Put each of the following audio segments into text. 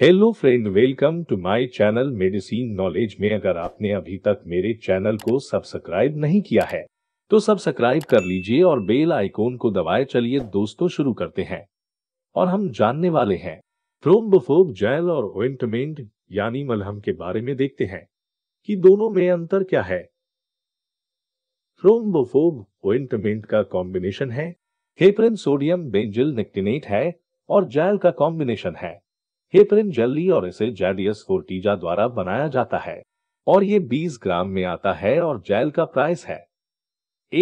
hello friend welcome to my channel medicine knowledge में अगर आपने अभी तक मेरे चैनल को सब्सक्राइब नहीं किया है तो सब्सक्राइब कर लीजिए और बेल आइकोन को दबाए चलिए दोस्तों शुरू करते हैं और हम जानने वाले हैं थ्रोम्बोफोब जेल और ओइंटमेंट यानी मलहम के बारे में देखते हैं कि दोनों में अंतर क्या है थ्रोम्बोफोब ओइंटमेंट का कॉम्बिनेशन है हेपरिन सोडियम बेंजिल नेक्टिनेट है और जैल का कॉम्बिनेशन है हेपरिन जल्दी और इसे जेडियस फोर्टीजा द्वारा बनाया जाता है और ये 20 ग्राम में आता है और जेल का प्राइस है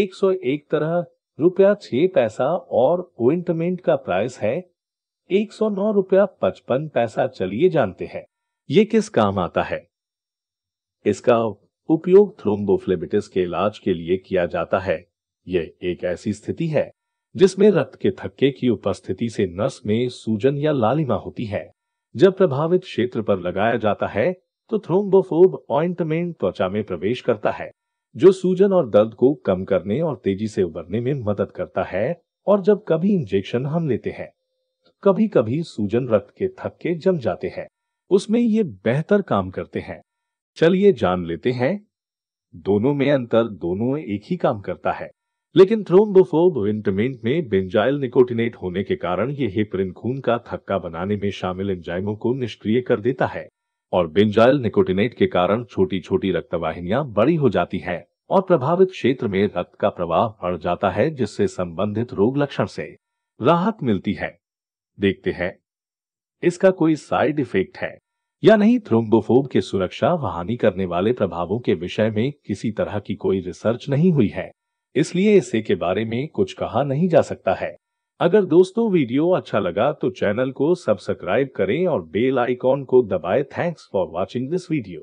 101 तरह रुपया छह पैसा और ओइंटमेंट का प्राइस है 109 रुपया पचपन पैसा चलिए जानते हैं ये किस काम आता है इसका उपयोग थ्रोम्बोफ्लेबिटिस के इलाज के लिए किया जाता है ये एक ऐसी स्थिति है जिसमें रक्त के थक्के की उपस्थिति से नस में सूजन या लालिमा होती है जब प्रभावित क्षेत्र पर लगाया जाता है तो थ्रोम्बोफोब ऑइंटमेंट त्वचा में प्रवेश करता है जो सूजन और दर्द को कम करने और तेजी से उबरने में मदद करता है और जब कभी इंजेक्शन हम लेते हैं कभी कभी सूजन रक्त के थक्के जम जाते हैं उसमें ये बेहतर काम करते हैं चलिए जान लेते हैं दोनों में अंतर दोनों एक ही काम करता है लेकिन थ्रोम्बोफोब विंटमेंट में बेंजाइल निकोटिनेट होने के कारण ये हेपरिन खून का थक्का बनाने में शामिल एंजाइमों को निष्क्रिय कर देता है और बेंजाइल निकोटिनेट के कारण छोटी छोटी रक्तवाहिनियां बड़ी हो जाती हैं और प्रभावित क्षेत्र में रक्त का प्रवाह बढ़ जाता है जिससे संबंधित रोग लक्षण से राहत मिलती है देखते हैं इसका कोई साइड इफेक्ट है या नहीं थ्रोम्बोफोब के सुरक्षा व हानि करने वाले प्रभावों के विषय में किसी तरह की कोई रिसर्च नहीं हुई है इसलिए इसे के बारे में कुछ कहा नहीं जा सकता है अगर दोस्तों वीडियो अच्छा लगा तो चैनल को सब्सक्राइब करें और बेल आइकॉन को दबाएं thanks for watching this video